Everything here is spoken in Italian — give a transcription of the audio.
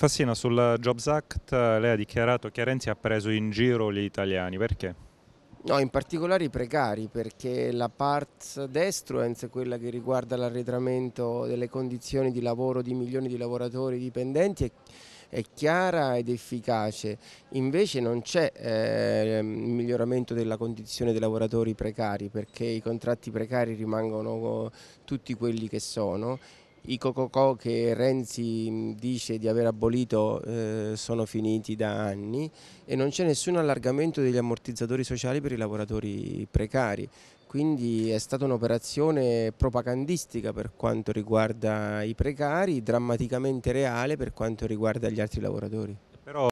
Fassina, sul Jobs Act eh, lei ha dichiarato che Renzi ha preso in giro gli italiani, perché? No, in particolare i precari, perché la parts destruens, quella che riguarda l'arretramento delle condizioni di lavoro di milioni di lavoratori dipendenti, è è chiara ed efficace, invece non c'è eh, miglioramento della condizione dei lavoratori precari perché i contratti precari rimangono tutti quelli che sono i cococò che Renzi mm, dice di aver abolito eh, sono finiti da anni e non c'è nessun allargamento degli ammortizzatori sociali per i lavoratori precari. Quindi è stata un'operazione propagandistica per quanto riguarda i precari, drammaticamente reale per quanto riguarda gli altri lavoratori.